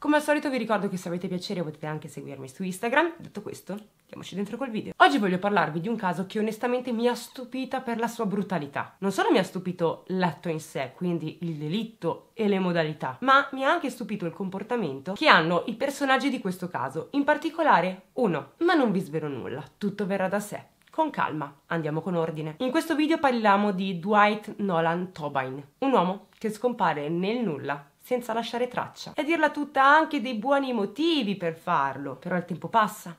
Come al solito vi ricordo che se avete piacere potete anche seguirmi su Instagram. Detto questo, andiamoci dentro col video. Oggi voglio parlarvi di un caso che onestamente mi ha stupita per la sua brutalità. Non solo mi ha stupito l'atto in sé, quindi il delitto e le modalità, ma mi ha anche stupito il comportamento che hanno i personaggi di questo caso, in particolare uno. Ma non vi svelo nulla, tutto verrà da sé con calma, andiamo con ordine. In questo video parliamo di Dwight Nolan Tobin, un uomo che scompare nel nulla senza lasciare traccia. E dirla tutta anche dei buoni motivi per farlo, però il tempo passa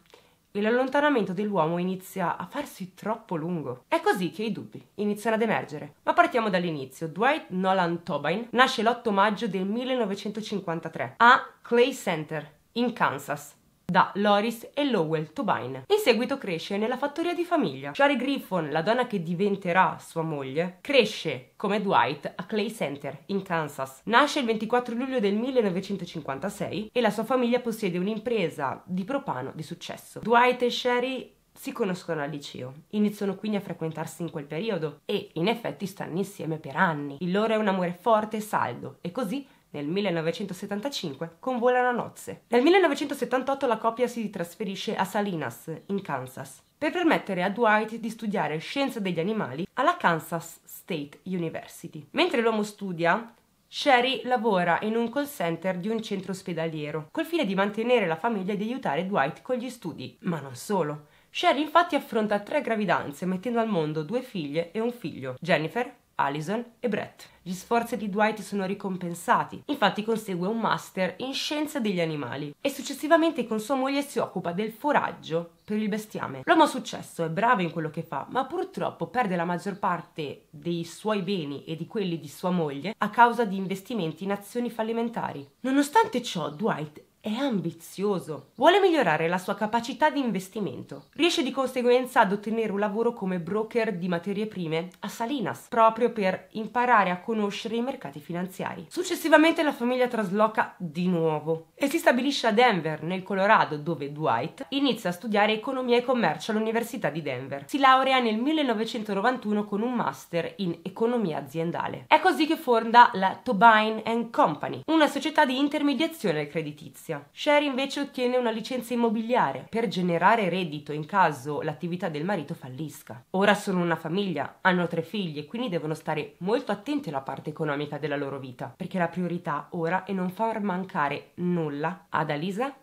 e l'allontanamento dell'uomo inizia a farsi troppo lungo. È così che i dubbi iniziano ad emergere. Ma partiamo dall'inizio. Dwight Nolan Tobin nasce l'8 maggio del 1953 a Clay Center, in Kansas da Loris e Lowell Tobin. In seguito cresce nella fattoria di famiglia. Shari Griffon, la donna che diventerà sua moglie, cresce come Dwight a Clay Center in Kansas. Nasce il 24 luglio del 1956 e la sua famiglia possiede un'impresa di propano di successo. Dwight e Sherry si conoscono al liceo, iniziano quindi a frequentarsi in quel periodo e in effetti stanno insieme per anni. Il loro è un amore forte e saldo e così nel 1975 convolano a nozze. Nel 1978 la coppia si trasferisce a Salinas, in Kansas, per permettere a Dwight di studiare scienze degli animali alla Kansas State University. Mentre l'uomo studia, Sherry lavora in un call center di un centro ospedaliero, col fine di mantenere la famiglia e di aiutare Dwight con gli studi. Ma non solo. Sherry infatti affronta tre gravidanze, mettendo al mondo due figlie e un figlio, Jennifer Allison e Brett. Gli sforzi di Dwight sono ricompensati, infatti consegue un master in scienza degli animali e successivamente con sua moglie si occupa del foraggio per il bestiame. L'uomo ha successo, è bravo in quello che fa, ma purtroppo perde la maggior parte dei suoi beni e di quelli di sua moglie a causa di investimenti in azioni fallimentari. Nonostante ciò, Dwight è ambizioso, vuole migliorare la sua capacità di investimento. Riesce di conseguenza ad ottenere un lavoro come broker di materie prime a Salinas, proprio per imparare a conoscere i mercati finanziari. Successivamente la famiglia trasloca di nuovo e si stabilisce a Denver, nel Colorado, dove Dwight inizia a studiare economia e commercio all'Università di Denver. Si laurea nel 1991 con un master in economia aziendale. È così che fonda la Tobin Company, una società di intermediazione creditizia. Sherry invece ottiene una licenza immobiliare per generare reddito in caso l'attività del marito fallisca. Ora sono una famiglia, hanno tre figli e quindi devono stare molto attenti alla parte economica della loro vita, perché la priorità ora è non far mancare nulla ad Alisa,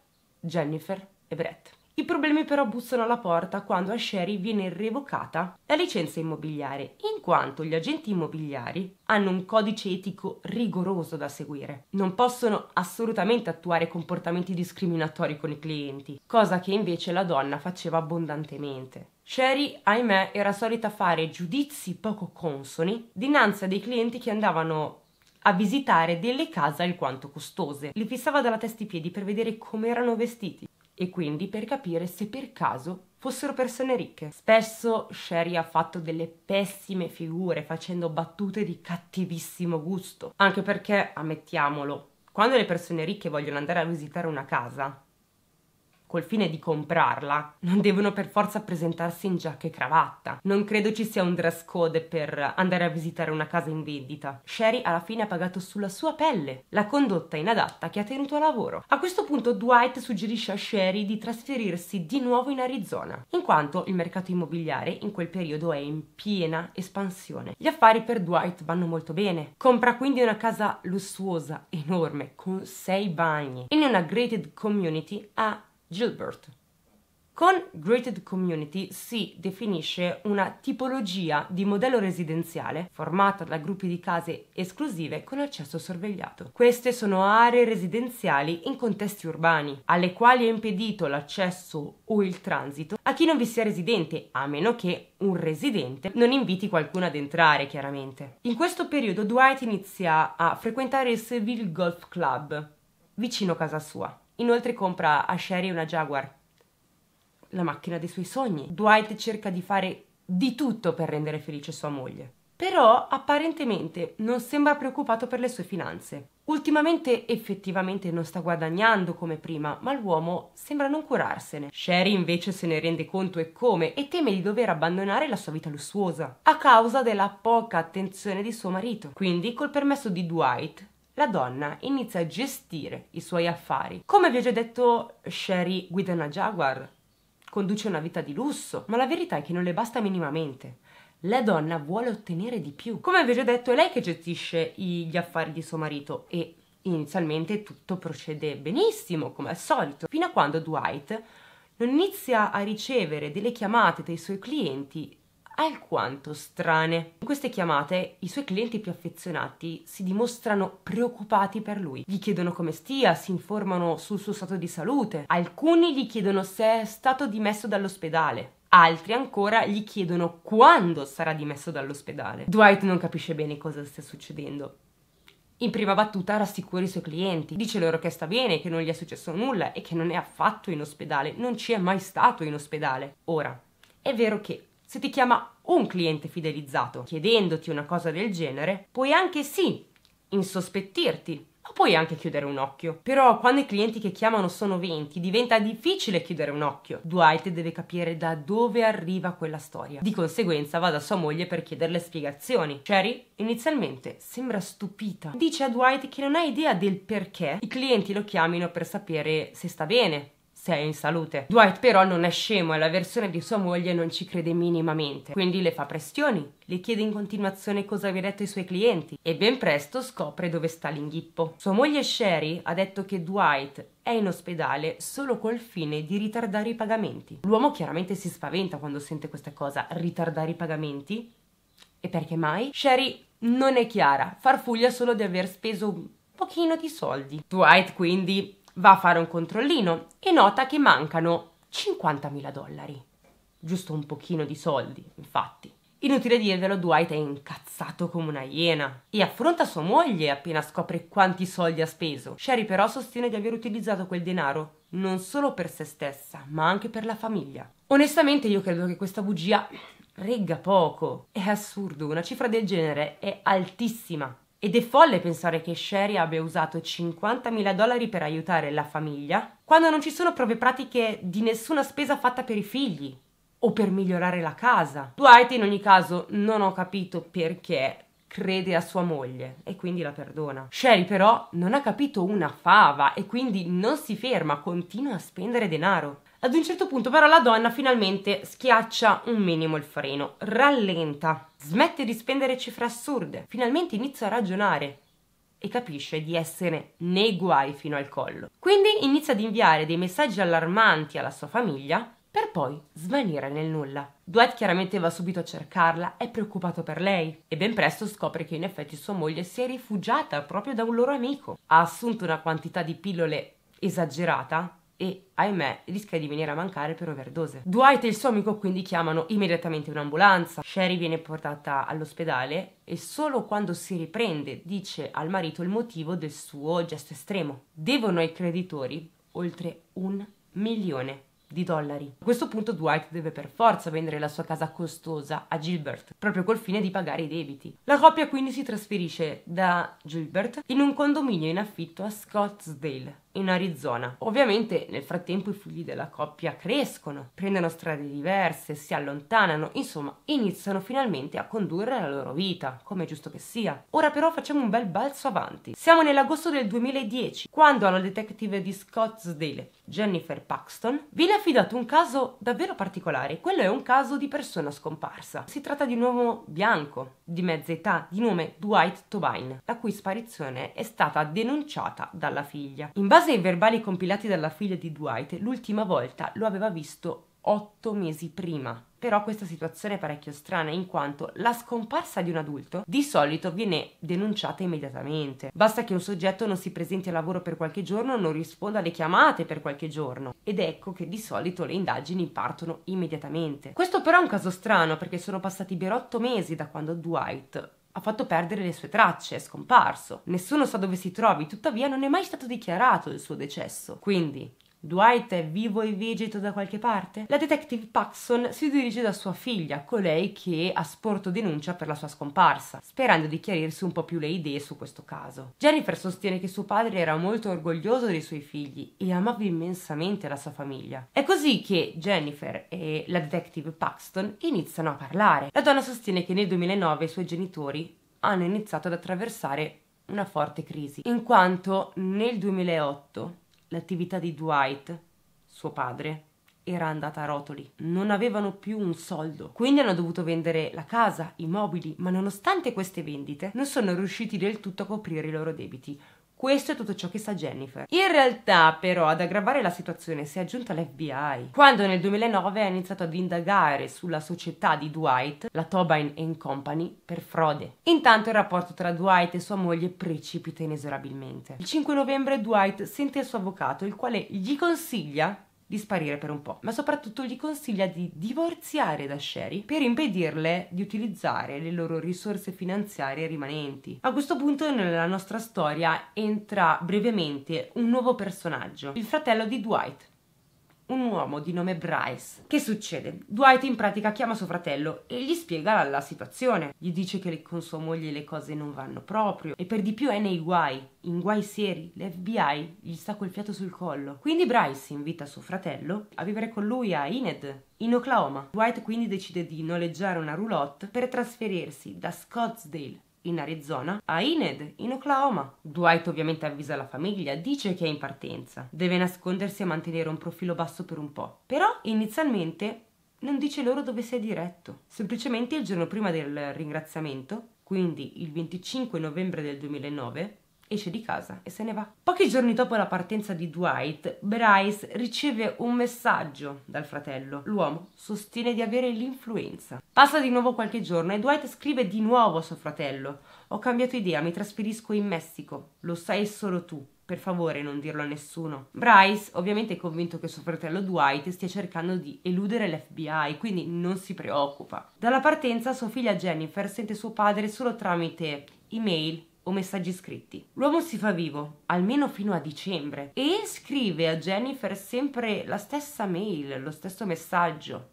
Jennifer e Brett. I problemi però bussano alla porta quando a Sherry viene revocata la licenza immobiliare, in quanto gli agenti immobiliari hanno un codice etico rigoroso da seguire. Non possono assolutamente attuare comportamenti discriminatori con i clienti, cosa che invece la donna faceva abbondantemente. Sherry, ahimè, era solita fare giudizi poco consoni dinanzi a dei clienti che andavano a visitare delle case alquanto costose. Li fissava dalla testa ai piedi per vedere come erano vestiti, e quindi per capire se per caso fossero persone ricche. Spesso Sherry ha fatto delle pessime figure facendo battute di cattivissimo gusto, anche perché, ammettiamolo, quando le persone ricche vogliono andare a visitare una casa, col fine di comprarla, non devono per forza presentarsi in giacca e cravatta. Non credo ci sia un dress code per andare a visitare una casa in vendita. Sherry alla fine ha pagato sulla sua pelle la condotta inadatta che ha tenuto a lavoro. A questo punto Dwight suggerisce a Sherry di trasferirsi di nuovo in Arizona, in quanto il mercato immobiliare in quel periodo è in piena espansione. Gli affari per Dwight vanno molto bene. Compra quindi una casa lussuosa, enorme, con sei bagni, in una graded community a Gilbert. Con Graded Community si definisce una tipologia di modello residenziale formata da gruppi di case esclusive con accesso sorvegliato. Queste sono aree residenziali in contesti urbani, alle quali è impedito l'accesso o il transito a chi non vi sia residente, a meno che un residente non inviti qualcuno ad entrare, chiaramente. In questo periodo Dwight inizia a frequentare il Seville Golf Club, vicino casa sua. Inoltre compra a Sherry una Jaguar, la macchina dei suoi sogni. Dwight cerca di fare di tutto per rendere felice sua moglie. Però apparentemente non sembra preoccupato per le sue finanze. Ultimamente effettivamente non sta guadagnando come prima, ma l'uomo sembra non curarsene. Sherry invece se ne rende conto e come e teme di dover abbandonare la sua vita lussuosa a causa della poca attenzione di suo marito. Quindi, col permesso di Dwight, la donna inizia a gestire i suoi affari. Come vi ho già detto, Sherry guida una Jaguar, conduce una vita di lusso, ma la verità è che non le basta minimamente. La donna vuole ottenere di più. Come vi ho già detto, è lei che gestisce gli affari di suo marito e inizialmente tutto procede benissimo, come al solito, fino a quando Dwight non inizia a ricevere delle chiamate dai suoi clienti alquanto strane. In queste chiamate i suoi clienti più affezionati si dimostrano preoccupati per lui, gli chiedono come stia, si informano sul suo stato di salute, alcuni gli chiedono se è stato dimesso dall'ospedale. Altri ancora gli chiedono quando sarà dimesso dall'ospedale. Dwight non capisce bene cosa stia succedendo. In prima battuta rassicura i suoi clienti, dice loro che sta bene, che non gli è successo nulla e che non è affatto in ospedale, non ci è mai stato in ospedale. Ora, è vero che se ti chiama un cliente fidelizzato chiedendoti una cosa del genere, puoi anche sì insospettirti, ma puoi anche chiudere un occhio. Però quando i clienti che chiamano sono 20, diventa difficile chiudere un occhio. Dwight deve capire da dove arriva quella storia. Di conseguenza va da sua moglie per chiederle spiegazioni. Sherry inizialmente sembra stupita. Dice a Dwight che non ha idea del perché i clienti lo chiamino per sapere se sta bene, sei in salute. Dwight però non è scemo e la versione di sua moglie non ci crede minimamente, quindi le fa pressioni, le chiede in continuazione cosa aveva detto ai suoi clienti e ben presto scopre dove sta l'inghippo. Sua moglie Sherry ha detto che Dwight è in ospedale solo col fine di ritardare i pagamenti. L'uomo chiaramente si spaventa quando sente questa cosa, ritardare i pagamenti? E perché mai? Sherry non è chiara, farfuglia solo di aver speso un pochino di soldi. Dwight quindi va a fare un controllino e nota che mancano 50.000 dollari. Giusto un pochino di soldi, infatti. Inutile dirvelo, Dwight è incazzato come una iena e affronta sua moglie appena scopre quanti soldi ha speso. Sherry però sostiene di aver utilizzato quel denaro non solo per se stessa, ma anche per la famiglia. Onestamente io credo che questa bugia regga poco. È assurdo, una cifra del genere è altissima. Ed è folle pensare che Sherry abbia usato 50.000 dollari per aiutare la famiglia, quando non ci sono prove pratiche di nessuna spesa fatta per i figli o per migliorare la casa. Dwight in ogni caso non ho capito perché crede a sua moglie e quindi la perdona. Sherry però non ha capito una fava e quindi non si ferma, continua a spendere denaro. Ad un certo punto però la donna finalmente schiaccia un minimo il freno, rallenta, smette di spendere cifre assurde, finalmente inizia a ragionare e capisce di essere nei guai fino al collo. Quindi inizia ad inviare dei messaggi allarmanti alla sua famiglia per poi svanire nel nulla. Dwight chiaramente va subito a cercarla, è preoccupato per lei e ben presto scopre che in effetti sua moglie si è rifugiata proprio da un loro amico. Ha assunto una quantità di pillole esagerata e ahimè rischia di venire a mancare per overdose. Dwight e il suo amico quindi chiamano immediatamente un'ambulanza. Sherry viene portata all'ospedale e solo quando si riprende dice al marito il motivo del suo gesto estremo. Devono ai creditori oltre un milione di dollari. A questo punto Dwight deve per forza vendere la sua casa costosa a Gilbert, proprio col fine di pagare i debiti. La coppia quindi si trasferisce da Gilbert in un condominio in affitto a Scottsdale, in Arizona. Ovviamente nel frattempo i figli della coppia crescono, prendono strade diverse, si allontanano, insomma iniziano finalmente a condurre la loro vita, come è giusto che sia. Ora però facciamo un bel balzo avanti. Siamo nell'agosto del 2010, quando alla detective di Scottsdale, Jennifer Paxton, viene affidato un caso davvero particolare. Quello è un caso di persona scomparsa. Si tratta di un uomo bianco, di mezza età, di nome Dwight Tobin, la cui sparizione è stata denunciata dalla figlia. In base base ai verbali compilati dalla figlia di Dwight, l'ultima volta lo aveva visto otto mesi prima. Però questa situazione è parecchio strana in quanto la scomparsa di un adulto di solito viene denunciata immediatamente. Basta che un soggetto non si presenti al lavoro per qualche giorno non risponda alle chiamate per qualche giorno. Ed ecco che di solito le indagini partono immediatamente. Questo però è un caso strano perché sono passati ben otto mesi da quando Dwight ha fatto perdere le sue tracce, è scomparso. Nessuno sa dove si trovi, tuttavia non è mai stato dichiarato il suo decesso. Quindi, Dwight è vivo e vegeto da qualche parte? La detective Paxson si dirige da sua figlia, colei che ha sporto denuncia per la sua scomparsa, sperando di chiarirsi un po' più le idee su questo caso. Jennifer sostiene che suo padre era molto orgoglioso dei suoi figli e amava immensamente la sua famiglia. È così che Jennifer e la detective Paxton iniziano a parlare. La donna sostiene che nel 2009 i suoi genitori hanno iniziato ad attraversare una forte crisi, in quanto nel 2008 L'attività di Dwight, suo padre, era andata a rotoli. Non avevano più un soldo. Quindi hanno dovuto vendere la casa, i mobili, ma nonostante queste vendite non sono riusciti del tutto a coprire i loro debiti. Questo è tutto ciò che sa Jennifer. In realtà, però, ad aggravare la situazione si è aggiunta l'FBI. Quando nel 2009 ha iniziato ad indagare sulla società di Dwight, la Tobin Company, per frode. Intanto il rapporto tra Dwight e sua moglie precipita inesorabilmente. Il 5 novembre Dwight sente il suo avvocato, il quale gli consiglia di sparire per un po', ma soprattutto gli consiglia di divorziare da Sherry per impedirle di utilizzare le loro risorse finanziarie rimanenti. A questo punto nella nostra storia entra brevemente un nuovo personaggio, il fratello di Dwight, un uomo di nome Bryce. Che succede? Dwight in pratica chiama suo fratello e gli spiega la, la, situazione. Gli dice che con sua moglie le cose non vanno proprio e per di più è nei guai, in guai seri. L'FBI gli sta col fiato sul collo. Quindi Bryce invita suo fratello a vivere con lui a Ined, in Oklahoma. Dwight quindi decide di noleggiare una roulotte per trasferirsi da Scottsdale in Arizona, a Ined, in Oklahoma. Dwight ovviamente avvisa la famiglia, dice che è in partenza. Deve nascondersi e mantenere un profilo basso per un po'. Però inizialmente non dice loro dove si è diretto. Semplicemente il giorno prima del ringraziamento, quindi il 25 novembre del 2009, esce di casa e se ne va. Pochi giorni dopo la partenza di Dwight, Bryce riceve un messaggio dal fratello. L'uomo sostiene di avere l'influenza. Passa di nuovo qualche giorno e Dwight scrive di nuovo a suo fratello. Ho cambiato idea, mi trasferisco in Messico. Lo sai solo tu. Per favore, non dirlo a nessuno. Bryce, ovviamente, è convinto che suo fratello Dwight stia cercando di eludere l'FBI, quindi non si preoccupa. Dalla partenza, sua figlia Jennifer sente suo padre solo tramite email o messaggi scritti. L'uomo si fa vivo, almeno fino a dicembre, e scrive a Jennifer sempre la stessa mail, lo stesso messaggio.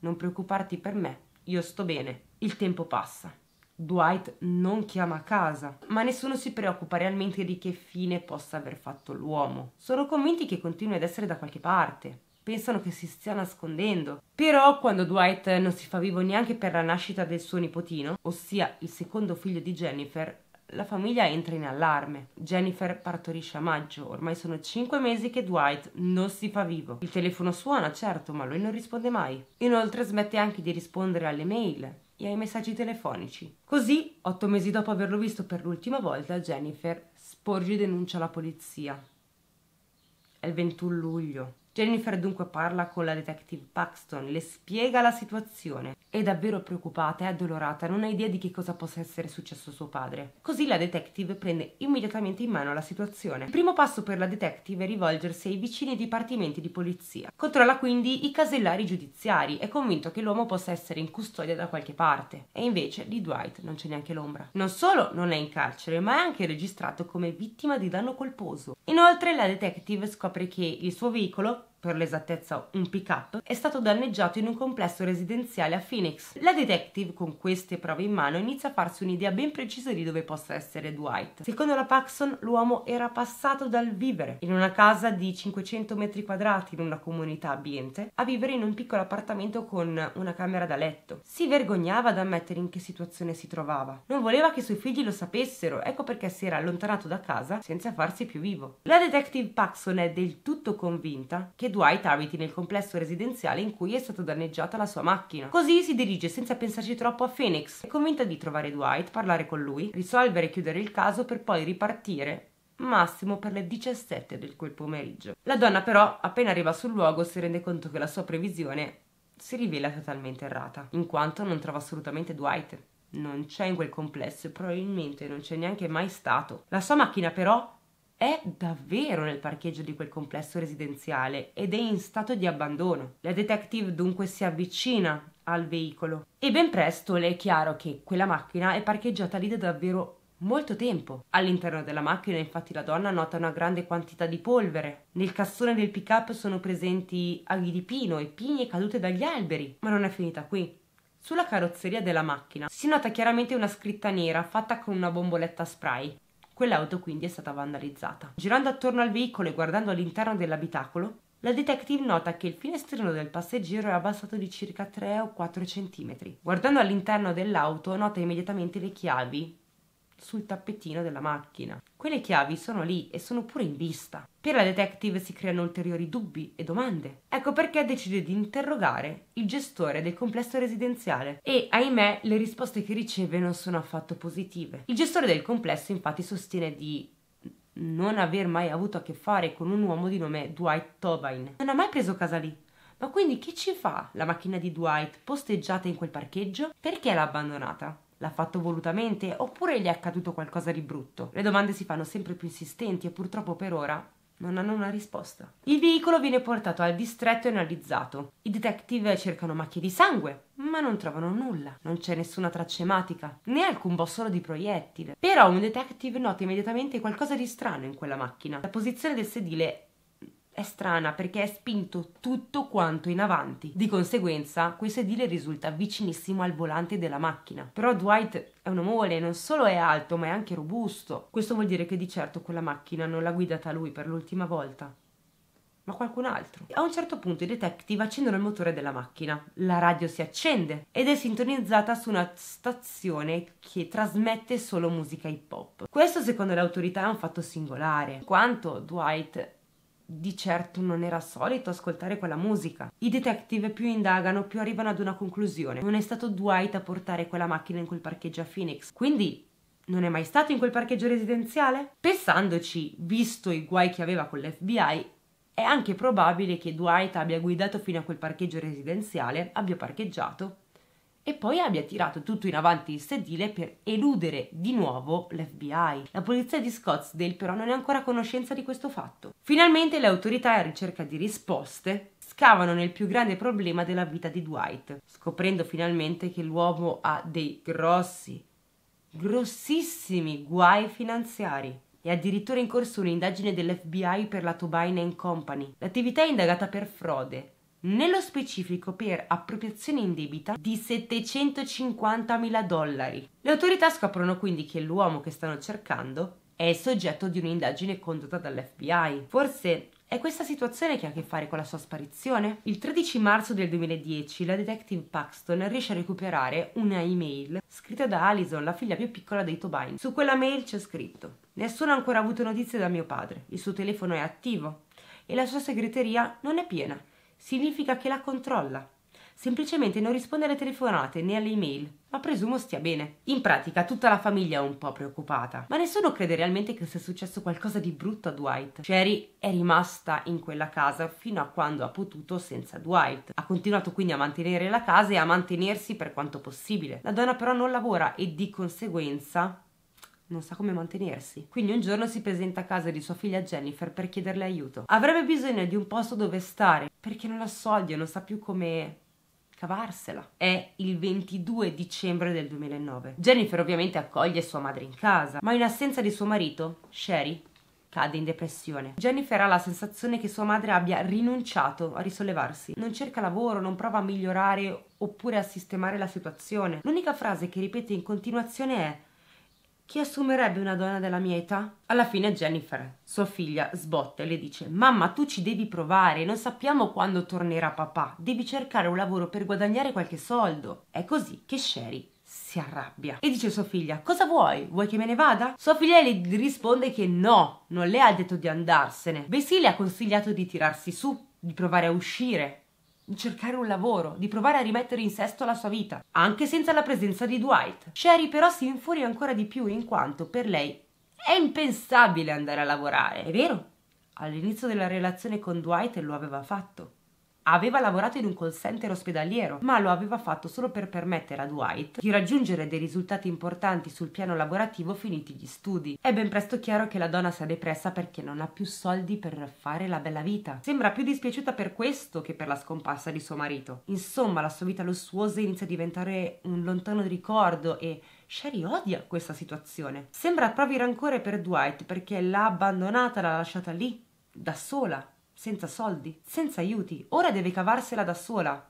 Non preoccuparti per me, io sto bene. Il tempo passa. Dwight non chiama a casa, ma nessuno si preoccupa realmente di che fine possa aver fatto l'uomo. Sono convinti che continui ad essere da qualche parte. Pensano che si stia nascondendo. Però quando Dwight non si fa vivo neanche per la nascita del suo nipotino, ossia il secondo figlio di Jennifer, la famiglia entra in allarme. Jennifer partorisce a maggio, ormai sono 5 mesi che Dwight non si fa vivo. Il telefono suona, certo, ma lui non risponde mai. Inoltre smette anche di rispondere alle mail e ai messaggi telefonici. Così, otto mesi dopo averlo visto per l'ultima volta, Jennifer sporge denuncia alla polizia. È il 21 luglio. Jennifer dunque parla con la detective Paxton, le spiega la situazione. È davvero preoccupata e addolorata, non ha idea di che cosa possa essere successo a suo padre. Così la detective prende immediatamente in mano la situazione. Il primo passo per la detective è rivolgersi ai vicini dipartimenti di polizia. Controlla quindi i casellari giudiziari, è convinto che l'uomo possa essere in custodia da qualche parte. E invece di Dwight non c'è neanche l'ombra. Non solo non è in carcere, ma è anche registrato come vittima di danno colposo. Inoltre la detective scopre che il suo veicolo per l'esattezza un pick-up, è stato danneggiato in un complesso residenziale a Phoenix. La detective, con queste prove in mano, inizia a farsi un'idea ben precisa di dove possa essere Dwight. Secondo la Paxson, l'uomo era passato dal vivere in una casa di 500 metri quadrati in una comunità ambiente a vivere in un piccolo appartamento con una camera da letto. Si vergognava ad ammettere in che situazione si trovava. Non voleva che i suoi figli lo sapessero, ecco perché si era allontanato da casa senza farsi più vivo. La detective Paxson è del tutto convinta che Dwight abiti nel complesso residenziale in cui è stata danneggiata la sua macchina. Così si dirige senza pensarci troppo a Phoenix, è convinta di trovare Dwight, parlare con lui, risolvere e chiudere il caso per poi ripartire massimo per le 17 del quel pomeriggio. La donna però, appena arriva sul luogo, si rende conto che la sua previsione si rivela totalmente errata, in quanto non trova assolutamente Dwight. Non c'è in quel complesso e probabilmente non c'è neanche mai stato. La sua macchina però è davvero nel parcheggio di quel complesso residenziale ed è in stato di abbandono. La detective dunque si avvicina al veicolo e ben presto le è chiaro che quella macchina è parcheggiata lì da davvero molto tempo. All'interno della macchina infatti la donna nota una grande quantità di polvere. Nel cassone del pick-up sono presenti aghi di pino e pigne cadute dagli alberi. Ma non è finita qui. Sulla carrozzeria della macchina si nota chiaramente una scritta nera fatta con una bomboletta spray Quell'auto quindi è stata vandalizzata. Girando attorno al veicolo e guardando all'interno dell'abitacolo, la detective nota che il finestrino del passeggero è abbassato di circa 3 o 4 cm. Guardando all'interno dell'auto, nota immediatamente le chiavi sul tappetino della macchina. Quelle chiavi sono lì e sono pure in vista. Per la detective si creano ulteriori dubbi e domande. Ecco perché decide di interrogare il gestore del complesso residenziale e ahimè le risposte che riceve non sono affatto positive. Il gestore del complesso infatti sostiene di non aver mai avuto a che fare con un uomo di nome Dwight Tobin. Non ha mai preso casa lì. Ma quindi che ci fa la macchina di Dwight posteggiata in quel parcheggio? Perché l'ha abbandonata? L'ha fatto volutamente oppure gli è accaduto qualcosa di brutto? Le domande si fanno sempre più insistenti e purtroppo per ora non hanno una risposta. Il veicolo viene portato al distretto e analizzato. I detective cercano macchie di sangue, ma non trovano nulla. Non c'è nessuna traccia ematica, né alcun bossolo di proiettile. Però un detective nota immediatamente qualcosa di strano in quella macchina. La posizione del sedile è strana perché è spinto tutto quanto in avanti. Di conseguenza, quel sedile risulta vicinissimo al volante della macchina. Però Dwight è un omole, non solo è alto, ma è anche robusto. Questo vuol dire che di certo quella macchina non l'ha guidata lui per l'ultima volta ma qualcun altro. A un certo punto i detective accendono il motore della macchina, la radio si accende ed è sintonizzata su una stazione che trasmette solo musica hip hop. Questo secondo le autorità è un fatto singolare, in quanto Dwight di certo non era solito ascoltare quella musica. I detective più indagano, più arrivano ad una conclusione. Non è stato Dwight a portare quella macchina in quel parcheggio a Phoenix. Quindi non è mai stato in quel parcheggio residenziale? Pensandoci, visto i guai che aveva con l'FBI, è anche probabile che Dwight abbia guidato fino a quel parcheggio residenziale, abbia parcheggiato e poi abbia tirato tutto in avanti il sedile per eludere di nuovo l'FBI. La polizia di Scottsdale però non è ancora a conoscenza di questo fatto. Finalmente le autorità a ricerca di risposte scavano nel più grande problema della vita di Dwight, scoprendo finalmente che l'uomo ha dei grossi, grossissimi guai finanziari. È addirittura in corso un'indagine dell'FBI per la Tobin Company. L'attività è indagata per frode, nello specifico per appropriazione in debita di 750 mila dollari. Le autorità scoprono quindi che l'uomo che stanno cercando è il soggetto di un'indagine condotta dall'FBI. Forse è questa situazione che ha a che fare con la sua sparizione? Il 13 marzo del 2010 la detective Paxton riesce a recuperare una email scritta da Allison, la figlia più piccola dei Tobin. Su quella mail c'è scritto: Nessuno ha ancora avuto notizie da mio padre, il suo telefono è attivo e la sua segreteria non è piena significa che la controlla. Semplicemente non risponde alle telefonate né alle email, ma presumo stia bene. In pratica tutta la famiglia è un po' preoccupata, ma nessuno crede realmente che sia successo qualcosa di brutto a Dwight. Sherry è rimasta in quella casa fino a quando ha potuto senza Dwight. Ha continuato quindi a mantenere la casa e a mantenersi per quanto possibile. La donna però non lavora e di conseguenza non sa come mantenersi. Quindi un giorno si presenta a casa di sua figlia Jennifer per chiederle aiuto. Avrebbe bisogno di un posto dove stare perché non ha soldi e non sa più come cavarsela. È il 22 dicembre del 2009. Jennifer ovviamente accoglie sua madre in casa, ma in assenza di suo marito, Sherry, cade in depressione. Jennifer ha la sensazione che sua madre abbia rinunciato a risollevarsi. Non cerca lavoro, non prova a migliorare oppure a sistemare la situazione. L'unica frase che ripete in continuazione è chi assumerebbe una donna della mia età? Alla fine Jennifer, sua figlia, sbotta e le dice Mamma, tu ci devi provare, non sappiamo quando tornerà papà, devi cercare un lavoro per guadagnare qualche soldo. È così che Sherry si arrabbia e dice a sua figlia cosa vuoi? Vuoi che me ne vada? Sua figlia le risponde che no, non le ha detto di andarsene, bensì le ha consigliato di tirarsi su, di provare a uscire, cercare un lavoro, di provare a rimettere in sesto la sua vita, anche senza la presenza di Dwight. Sherry però si infuria ancora di più in quanto per lei è impensabile andare a lavorare, è vero? All'inizio della relazione con Dwight lo aveva fatto. Aveva lavorato in un call center ospedaliero, ma lo aveva fatto solo per permettere a Dwight di raggiungere dei risultati importanti sul piano lavorativo finiti gli studi. È ben presto chiaro che la donna si è depressa perché non ha più soldi per fare la bella vita. Sembra più dispiaciuta per questo che per la scomparsa di suo marito. Insomma, la sua vita lussuosa inizia a diventare un lontano ricordo e Sherry odia questa situazione. Sembra provi rancore per Dwight perché l'ha abbandonata, l'ha lasciata lì, da sola, senza soldi, senza aiuti, ora deve cavarsela da sola.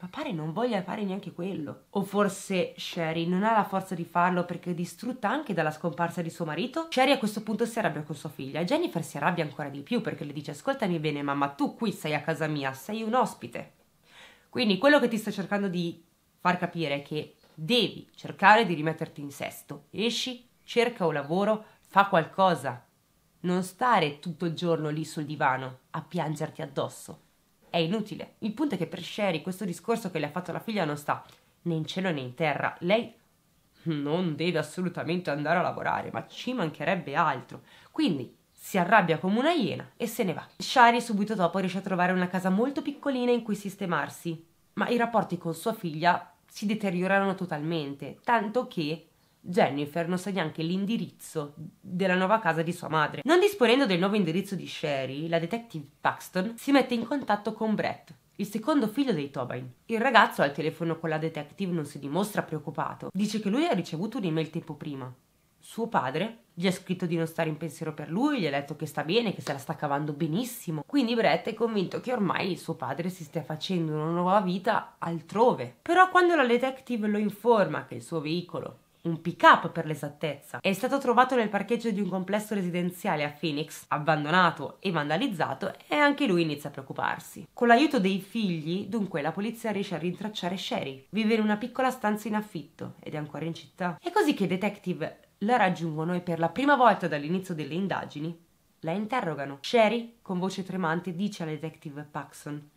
Ma pare non voglia fare neanche quello. O forse Sherry non ha la forza di farlo perché è distrutta anche dalla scomparsa di suo marito? Sherry a questo punto si arrabbia con sua figlia e Jennifer si arrabbia ancora di più perché le dice ascoltami bene mamma, tu qui sei a casa mia, sei un ospite. Quindi quello che ti sto cercando di far capire è che devi cercare di rimetterti in sesto. Esci, cerca un lavoro, fa qualcosa, non stare tutto il giorno lì sul divano a piangerti addosso. È inutile. Il punto è che per Sherry questo discorso che le ha fatto la figlia non sta né in cielo né in terra. Lei non deve assolutamente andare a lavorare, ma ci mancherebbe altro. Quindi si arrabbia come una iena e se ne va. Shari subito dopo riesce a trovare una casa molto piccolina in cui sistemarsi, ma i rapporti con sua figlia si deteriorano totalmente, tanto che Jennifer non sa neanche l'indirizzo della nuova casa di sua madre. Non disponendo del nuovo indirizzo di Sherry, la detective Paxton si mette in contatto con Brett, il secondo figlio dei Tobin. Il ragazzo al telefono con la detective non si dimostra preoccupato. Dice che lui ha ricevuto un'email tempo prima. Suo padre gli ha scritto di non stare in pensiero per lui, gli ha detto che sta bene, che se la sta cavando benissimo. Quindi Brett è convinto che ormai suo padre si stia facendo una nuova vita altrove. Però quando la detective lo informa che il suo veicolo un pick-up per l'esattezza, è stato trovato nel parcheggio di un complesso residenziale a Phoenix, abbandonato e vandalizzato, e anche lui inizia a preoccuparsi. Con l'aiuto dei figli, dunque, la polizia riesce a rintracciare Sherry. Vive in una piccola stanza in affitto ed è ancora in città. È così che i detective la raggiungono e per la prima volta dall'inizio delle indagini la interrogano. Sherry, con voce tremante, dice alla detective Paxson: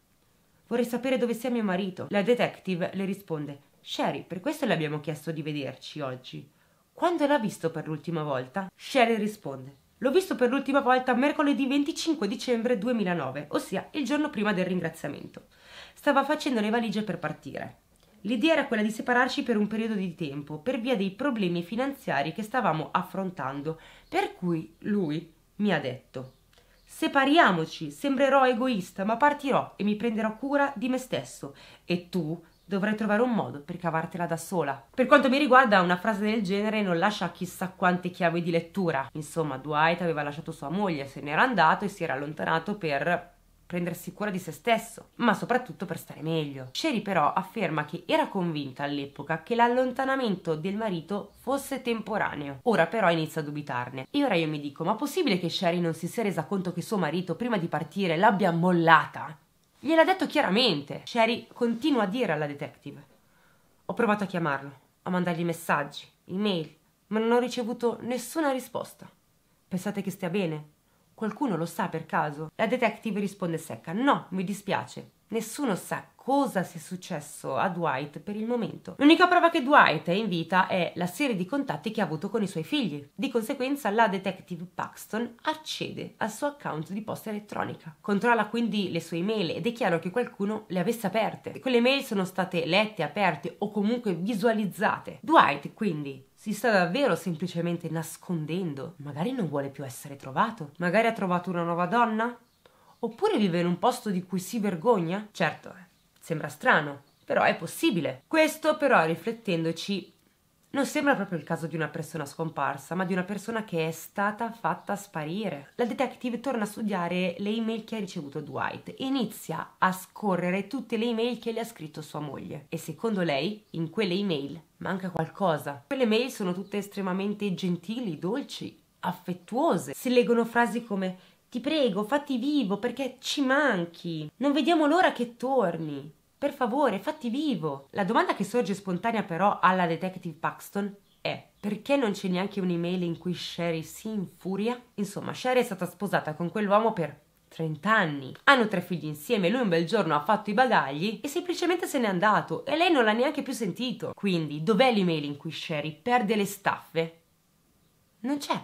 Vorrei sapere dove sia mio marito. La detective le risponde: Sherry, per questo le abbiamo chiesto di vederci oggi. Quando l'ha visto per l'ultima volta? Sherry risponde. L'ho visto per l'ultima volta mercoledì 25 dicembre 2009, ossia il giorno prima del ringraziamento. Stava facendo le valigie per partire. L'idea era quella di separarci per un periodo di tempo per via dei problemi finanziari che stavamo affrontando, per cui lui mi ha detto Separiamoci, sembrerò egoista, ma partirò e mi prenderò cura di me stesso e tu Dovrai trovare un modo per cavartela da sola. Per quanto mi riguarda, una frase del genere non lascia chissà quante chiavi di lettura. Insomma, Dwight aveva lasciato sua moglie, se n'era andato e si era allontanato per prendersi cura di se stesso, ma soprattutto per stare meglio. Sherry però afferma che era convinta all'epoca che l'allontanamento del marito fosse temporaneo. Ora però inizia a dubitarne. E ora io mi dico, ma possibile che Sherry non si sia resa conto che suo marito prima di partire l'abbia mollata? Gliel'ha detto chiaramente. Sherry continua a dire alla detective. Ho provato a chiamarlo, a mandargli messaggi, email, ma non ho ricevuto nessuna risposta. Pensate che stia bene? Qualcuno lo sa per caso? La detective risponde secca. No, mi dispiace. Nessuno sa cosa sia successo a Dwight per il momento. L'unica prova che Dwight è in vita è la serie di contatti che ha avuto con i suoi figli. Di conseguenza la detective Paxton accede al suo account di posta elettronica, controlla quindi le sue email ed è chiaro che qualcuno le avesse aperte. Quelle mail sono state lette, aperte o comunque visualizzate. Dwight quindi si sta davvero semplicemente nascondendo. Magari non vuole più essere trovato. Magari ha trovato una nuova donna? Oppure vive in un posto di cui si vergogna? Certo, eh. Sembra strano, però è possibile. Questo però, riflettendoci, non sembra proprio il caso di una persona scomparsa, ma di una persona che è stata fatta sparire. La detective torna a studiare le email che ha ricevuto Dwight e inizia a scorrere tutte le email che le ha scritto sua moglie. E secondo lei, in quelle email manca qualcosa. Quelle email sono tutte estremamente gentili, dolci, affettuose. Si leggono frasi come ti prego, fatti vivo perché ci manchi. Non vediamo l'ora che torni. Per favore, fatti vivo. La domanda che sorge spontanea però alla detective Paxton è perché non c'è neanche un'email in cui Sherry si infuria? Insomma, Sherry è stata sposata con quell'uomo per 30 anni. Hanno tre figli insieme, lui un bel giorno ha fatto i bagagli e semplicemente se n'è andato e lei non l'ha neanche più sentito. Quindi, dov'è l'email in cui Sherry perde le staffe? Non c'è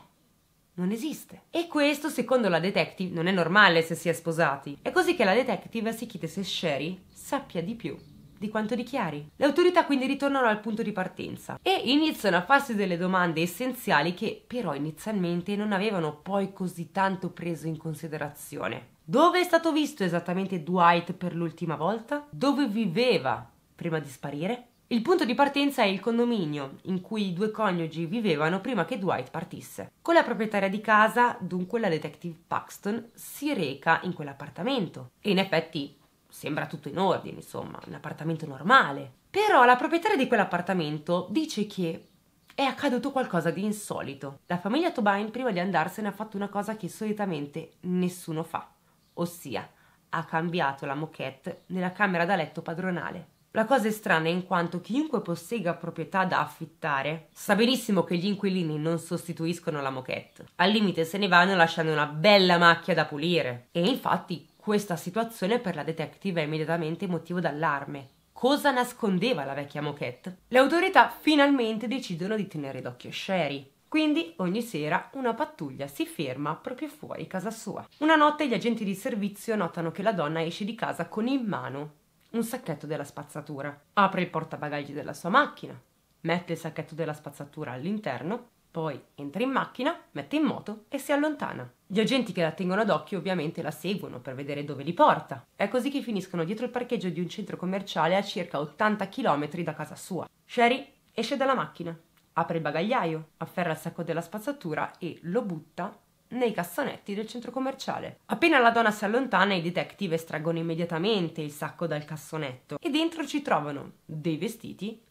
non esiste. E questo, secondo la detective, non è normale se si è sposati. È così che la detective si chiede se Sherry sappia di più di quanto dichiari. Le autorità quindi ritornano al punto di partenza e iniziano a farsi delle domande essenziali che però inizialmente non avevano poi così tanto preso in considerazione. Dove è stato visto esattamente Dwight per l'ultima volta? Dove viveva prima di sparire? Il punto di partenza è il condominio in cui i due coniugi vivevano prima che Dwight partisse. Con la proprietaria di casa, dunque la detective Paxton si reca in quell'appartamento e in effetti sembra tutto in ordine, insomma, un appartamento normale. Però la proprietaria di quell'appartamento dice che è accaduto qualcosa di insolito. La famiglia Tobin prima di andarsene ha fatto una cosa che solitamente nessuno fa, ossia ha cambiato la moquette nella camera da letto padronale. La cosa è strana in quanto chiunque possegga proprietà da affittare sa benissimo che gli inquilini non sostituiscono la moquette. Al limite se ne vanno lasciando una bella macchia da pulire. E infatti questa situazione per la detective è immediatamente motivo d'allarme. Cosa nascondeva la vecchia moquette? Le autorità finalmente decidono di tenere d'occhio Sherry, quindi ogni sera una pattuglia si ferma proprio fuori casa sua. Una notte gli agenti di servizio notano che la donna esce di casa con in mano un sacchetto della spazzatura. Apre il portabagagli della sua macchina, mette il sacchetto della spazzatura all'interno, poi entra in macchina, mette in moto e si allontana. Gli agenti che la tengono ad occhio ovviamente la seguono per vedere dove li porta. È così che finiscono dietro il parcheggio di un centro commerciale a circa 80 km da casa sua. Sherry esce dalla macchina, apre il bagagliaio, afferra il sacco della spazzatura e lo butta nei cassonetti del centro commerciale. Appena la donna si allontana, i detective estraggono immediatamente il sacco dal cassonetto e dentro ci trovano dei vestiti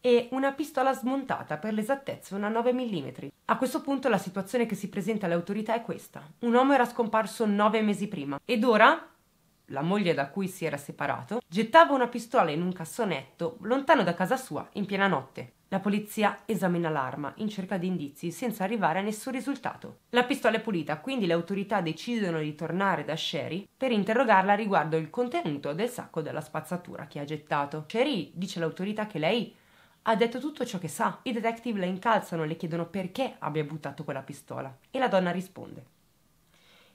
e una pistola smontata, per l'esattezza una 9 mm. A questo punto la situazione che si presenta alle autorità è questa. Un uomo era scomparso 9 mesi prima ed ora la moglie da cui si era separato gettava una pistola in un cassonetto lontano da casa sua in piena notte. La polizia esamina l'arma in cerca di indizi senza arrivare a nessun risultato. La pistola è pulita, quindi le autorità decidono di tornare da Sherry per interrogarla riguardo il contenuto del sacco della spazzatura che ha gettato. Sherry dice all'autorità che lei ha detto tutto ciò che sa. I detective la incalzano e le chiedono perché abbia buttato quella pistola e la donna risponde.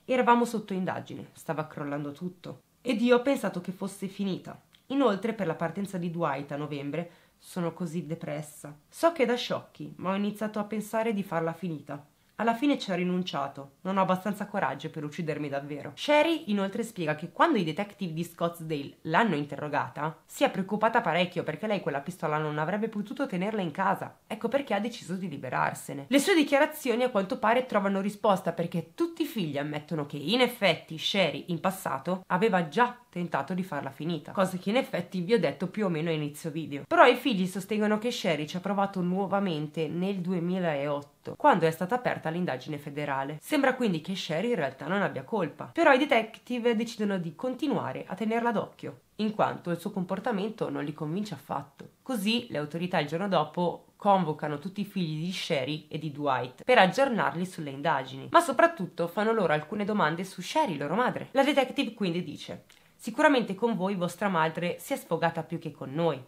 Eravamo sotto indagine, stava crollando tutto ed io ho pensato che fosse finita. Inoltre, per la partenza di Dwight a novembre, sono così depressa. So che è da sciocchi, ma ho iniziato a pensare di farla finita. Alla fine ci ho rinunciato, non ho abbastanza coraggio per uccidermi davvero. Sherry inoltre spiega che quando i detective di Scottsdale l'hanno interrogata, si è preoccupata parecchio perché lei quella pistola non avrebbe potuto tenerla in casa. Ecco perché ha deciso di liberarsene. Le sue dichiarazioni a quanto pare trovano risposta perché tutti i figli ammettono che in effetti Sherry in passato aveva già tentato di farla finita, cosa che in effetti vi ho detto più o meno a inizio video. Però i figli sostengono che Sherry ci ha provato nuovamente nel 2008 fatto, quando è stata aperta l'indagine federale. Sembra quindi che Sherry in realtà non abbia colpa, però i detective decidono di continuare a tenerla d'occhio, in quanto il suo comportamento non li convince affatto. Così le autorità il giorno dopo convocano tutti i figli di Sherry e di Dwight per aggiornarli sulle indagini, ma soprattutto fanno loro alcune domande su Sherry, loro madre. La detective quindi dice: Sicuramente con voi vostra madre si è sfogata più che con noi.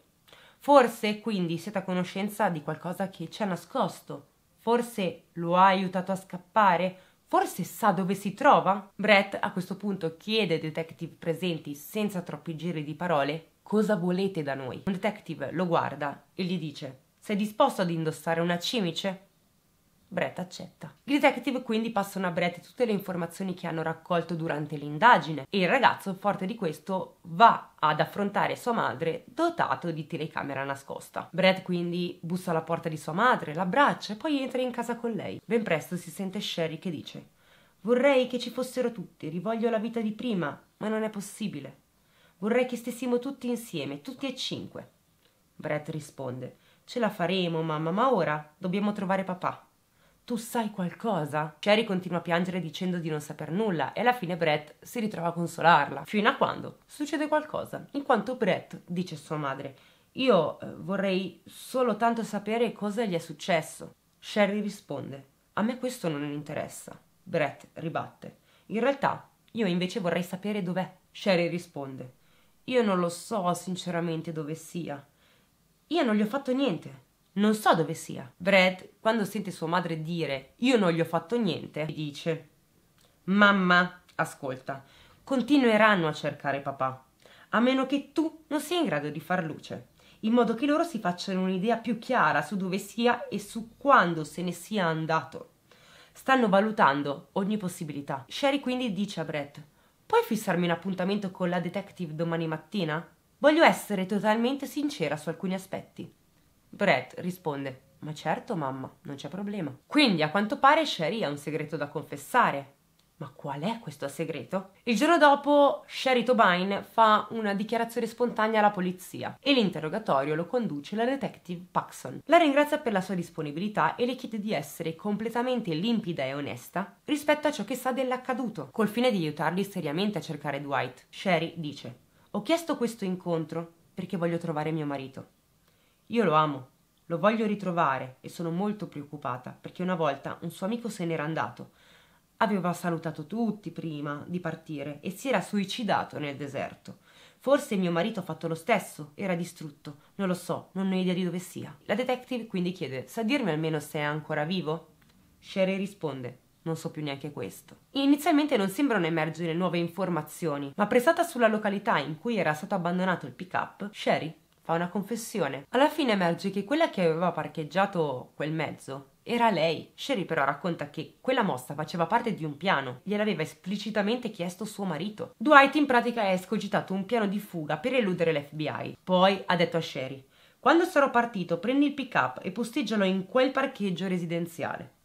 Forse quindi siete a conoscenza di qualcosa che ci ha nascosto. Forse lo ha aiutato a scappare? Forse sa dove si trova? Brett a questo punto chiede ai detective presenti senza troppi giri di parole cosa volete da noi. Un detective lo guarda e gli dice sei disposto ad indossare una cimice? Brett accetta. Il detective quindi passano a Brett tutte le informazioni che hanno raccolto durante l'indagine e il ragazzo, forte di questo, va ad affrontare sua madre dotato di telecamera nascosta. Brett quindi bussa alla porta di sua madre, l'abbraccia e poi entra in casa con lei. Ben presto si sente Sherry che dice Vorrei che ci fossero tutti, rivoglio la vita di prima, ma non è possibile. Vorrei che stessimo tutti insieme, tutti e cinque. Brett risponde Ce la faremo, mamma, ma ora dobbiamo trovare papà tu sai qualcosa? Sherry continua a piangere dicendo di non saper nulla e alla fine Brett si ritrova a consolarla, fino a quando succede qualcosa, in quanto Brett dice a sua madre io eh, vorrei solo tanto sapere cosa gli è successo. Sherry risponde a me questo non interessa. Brett ribatte in realtà io invece vorrei sapere dov'è. Sherry risponde io non lo so sinceramente dove sia. Io non gli ho fatto niente. Non so dove sia. Brad, quando sente sua madre dire io non gli ho fatto niente, dice Mamma, ascolta, continueranno a cercare papà, a meno che tu non sia in grado di far luce, in modo che loro si facciano un'idea più chiara su dove sia e su quando se ne sia andato. Stanno valutando ogni possibilità. Sherry quindi dice a Brett Puoi fissarmi un appuntamento con la detective domani mattina? Voglio essere totalmente sincera su alcuni aspetti. Brett risponde ma certo, mamma, non c'è problema. Quindi, a quanto pare, Sherry ha un segreto da confessare. Ma qual è questo segreto? Il giorno dopo, Sherry Tobin fa una dichiarazione spontanea alla polizia e l'interrogatorio lo conduce la detective Paxson. La ringrazia per la sua disponibilità e le chiede di essere completamente limpida e onesta rispetto a ciò che sa dell'accaduto, col fine di aiutarli seriamente a cercare Dwight. Sherry dice: Ho chiesto questo incontro perché voglio trovare mio marito. Io lo amo, lo voglio ritrovare e sono molto preoccupata perché una volta un suo amico se n'era andato. Aveva salutato tutti prima di partire e si era suicidato nel deserto. Forse mio marito ha fatto lo stesso, era distrutto, non lo so, non ho idea di dove sia. La detective quindi chiede: Sa dirmi almeno se è ancora vivo? Sherry risponde: non so più neanche questo. Inizialmente non sembrano emergere nuove informazioni, ma prestata sulla località in cui era stato abbandonato il pick-up, Sherry fa una confessione. Alla fine emerge che quella che aveva parcheggiato quel mezzo era lei. Sherry però racconta che quella mossa faceva parte di un piano, gliel'aveva esplicitamente chiesto suo marito. Dwight in pratica ha escogitato un piano di fuga per eludere l'FBI. Poi ha detto a Sherry: Quando sarò partito, prendi il pick up e posteggialo in quel parcheggio residenziale.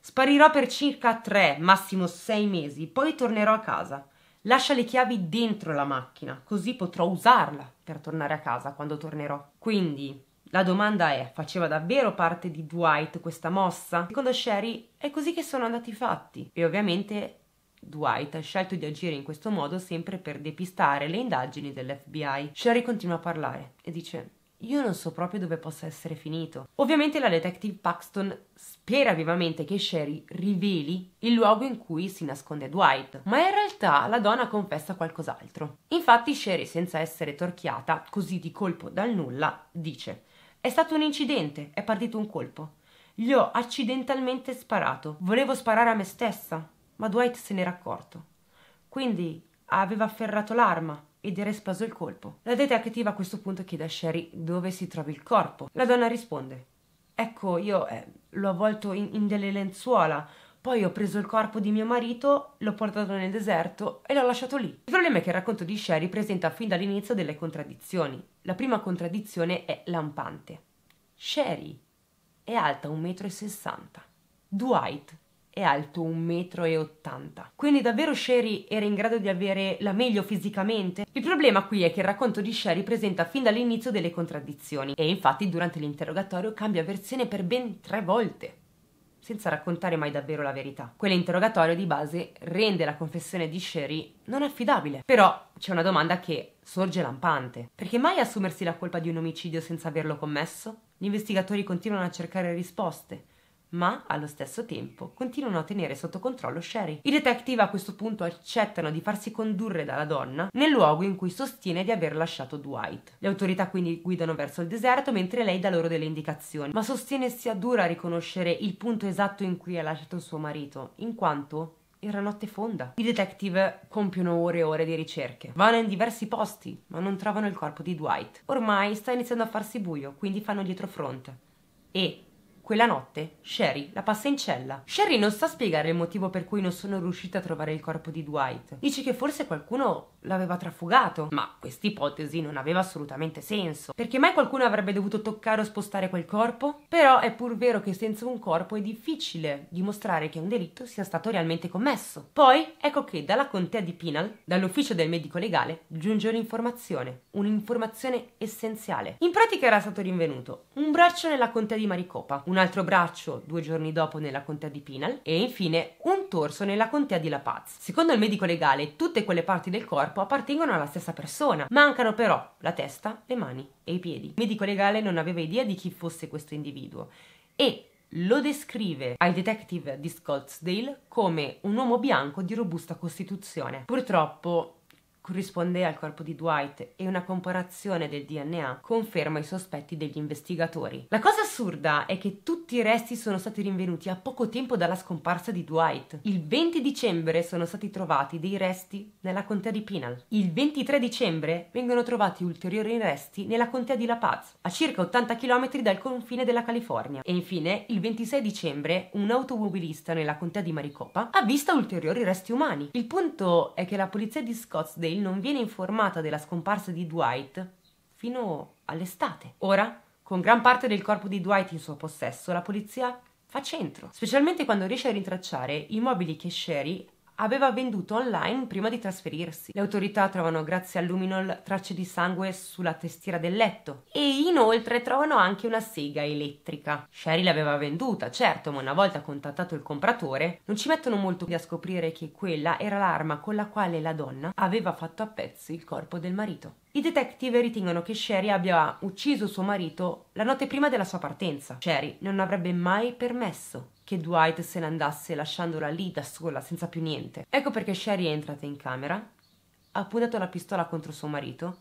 Sparirò per circa tre, massimo sei mesi, poi tornerò a casa. Lascia le chiavi dentro la macchina, così potrò usarla per tornare a casa quando tornerò. Quindi la domanda è: faceva davvero parte di Dwight questa mossa? Secondo Sherry è così che sono andati i fatti. E ovviamente Dwight ha scelto di agire in questo modo sempre per depistare le indagini dell'FBI. Sherry continua a parlare e dice: io non so proprio dove possa essere finito. Ovviamente la detective Paxton spera vivamente che Sherry riveli il luogo in cui si nasconde Dwight, ma in realtà la donna confessa qualcos'altro. Infatti Sherry, senza essere torchiata così di colpo dal nulla, dice «È stato un incidente, è partito un colpo. Gli ho accidentalmente sparato. Volevo sparare a me stessa, ma Dwight se n'era accorto. Quindi aveva afferrato l'arma, ed era esploso il colpo. La detective a questo punto chiede a Sherry dove si trovi il corpo. La donna risponde: Ecco, io eh, l'ho avvolto in, in delle lenzuola. Poi ho preso il corpo di mio marito, l'ho portato nel deserto e l'ho lasciato lì. Il problema è che il racconto di Sherry presenta fin dall'inizio delle contraddizioni. La prima contraddizione è lampante. Sherry è alta 1,60 m. Dwight è alto 1,80 m. Quindi davvero Sherry era in grado di avere la meglio fisicamente? Il problema qui è che il racconto di Sherry presenta fin dall'inizio delle contraddizioni e infatti durante l'interrogatorio cambia versione per ben tre volte senza raccontare mai davvero la verità. Quell'interrogatorio di base rende la confessione di Sherry non affidabile. Però c'è una domanda che sorge lampante. Perché mai assumersi la colpa di un omicidio senza averlo commesso? Gli investigatori continuano a cercare risposte, ma allo stesso tempo continuano a tenere sotto controllo Sherry. I detective a questo punto accettano di farsi condurre dalla donna nel luogo in cui sostiene di aver lasciato Dwight. Le autorità quindi guidano verso il deserto mentre lei dà loro delle indicazioni, ma sostiene sia dura riconoscere il punto esatto in cui ha lasciato suo marito, in quanto era notte fonda. I detective compiono ore e ore di ricerche. Vanno in diversi posti, ma non trovano il corpo di Dwight. Ormai sta iniziando a farsi buio, quindi fanno dietro fronte. E quella notte Sherry la passa in cella. Sherry non sa spiegare il motivo per cui non sono riuscita a trovare il corpo di Dwight. Dice che forse qualcuno l'aveva trafugato, ma quest'ipotesi non aveva assolutamente senso, perché mai qualcuno avrebbe dovuto toccare o spostare quel corpo? Però è pur vero che senza un corpo è difficile dimostrare che un delitto sia stato realmente commesso. Poi ecco che dalla contea di Pinal, dall'ufficio del medico legale, giunge un'informazione, un'informazione essenziale. In pratica era stato rinvenuto un braccio nella contea di Maricopa, una un altro braccio due giorni dopo nella contea di Pinal e infine un torso nella contea di La Paz. Secondo il medico legale, tutte quelle parti del corpo appartengono alla stessa persona, mancano però la testa, le mani e i piedi. Il medico legale non aveva idea di chi fosse questo individuo e lo descrive ai detective di Scottsdale come un uomo bianco di robusta costituzione. Purtroppo corrisponde al corpo di Dwight e una comparazione del DNA conferma i sospetti degli investigatori. La cosa assurda è che tutti i resti sono stati rinvenuti a poco tempo dalla scomparsa di Dwight. Il 20 dicembre sono stati trovati dei resti nella contea di Pinal. Il 23 dicembre vengono trovati ulteriori resti nella contea di La Paz, a circa 80 km dal confine della California. E infine, il 26 dicembre, un automobilista nella contea di Maricopa ha visto ulteriori resti umani. Il punto è che la polizia di Scottsdale Gail non viene informata della scomparsa di Dwight fino all'estate. Ora, con gran parte del corpo di Dwight in suo possesso, la polizia fa centro, specialmente quando riesce a rintracciare i mobili che Sherry aveva venduto online prima di trasferirsi. Le autorità trovano grazie all'Uminol tracce di sangue sulla testiera del letto e inoltre trovano anche una sega elettrica. Sherry l'aveva venduta, certo, ma una volta contattato il compratore non ci mettono molto a scoprire che quella era l'arma con la quale la donna aveva fatto a pezzi il corpo del marito. I detective ritengono che Sherry abbia ucciso suo marito la notte prima della sua partenza. Sherry non avrebbe mai permesso che Dwight se ne andasse lasciandola lì da sola, senza più niente. Ecco perché Sherry è entrata in camera, ha puntato la pistola contro suo marito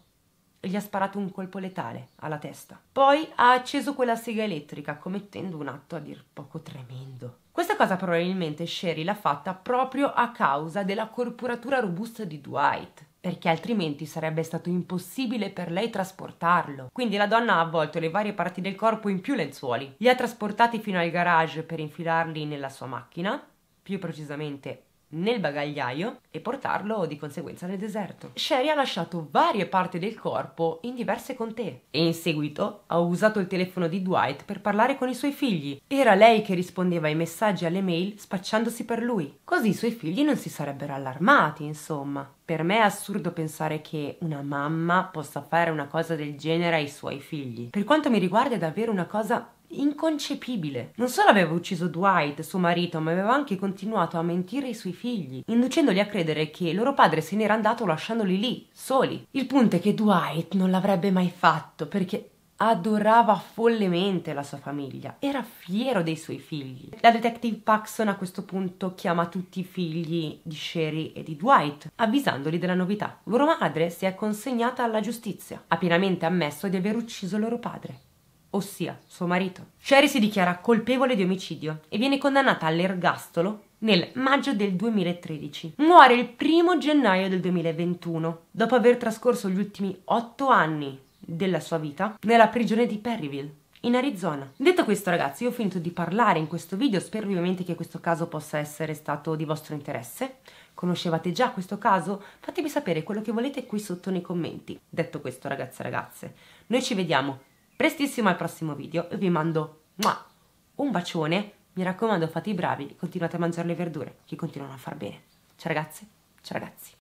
e gli ha sparato un colpo letale alla testa. Poi ha acceso quella sega elettrica, commettendo un atto a dir poco tremendo. Questa cosa probabilmente Sherry l'ha fatta proprio a causa della corporatura robusta di Dwight perché altrimenti sarebbe stato impossibile per lei trasportarlo. Quindi la donna ha avvolto le varie parti del corpo in più lenzuoli, li ha trasportati fino al garage per infilarli nella sua macchina, più precisamente nel bagagliaio e portarlo di conseguenza nel deserto. Sherry ha lasciato varie parti del corpo in diverse contee e in seguito ha usato il telefono di Dwight per parlare con i suoi figli. Era lei che rispondeva ai messaggi e alle mail spacciandosi per lui. Così i suoi figli non si sarebbero allarmati, insomma. Per me è assurdo pensare che una mamma possa fare una cosa del genere ai suoi figli. Per quanto mi riguarda è davvero una cosa inconcepibile. Non solo aveva ucciso Dwight, suo marito, ma aveva anche continuato a mentire ai suoi figli, inducendoli a credere che loro padre se n'era andato lasciandoli lì, soli. Il punto è che Dwight non l'avrebbe mai fatto perché adorava follemente la sua famiglia, era fiero dei suoi figli. La detective Paxson a questo punto chiama tutti i figli di Sherry e di Dwight, avvisandoli della novità. Loro madre si è consegnata alla giustizia, ha pienamente ammesso di aver ucciso loro padre ossia suo marito. Sherry si dichiara colpevole di omicidio e viene condannata all'ergastolo nel maggio del 2013. Muore il primo gennaio del 2021, dopo aver trascorso gli ultimi otto anni della sua vita nella prigione di Perryville, in Arizona. Detto questo ragazzi, io ho finito di parlare in questo video, spero ovviamente che questo caso possa essere stato di vostro interesse. Conoscevate già questo caso? Fatemi sapere quello che volete qui sotto nei commenti. Detto questo ragazzi e ragazze, noi ci vediamo prestissimo al prossimo video e vi mando un bacione, mi raccomando fate i bravi, continuate a mangiare le verdure che continuano a far bene. Ciao ragazze, ciao ragazzi.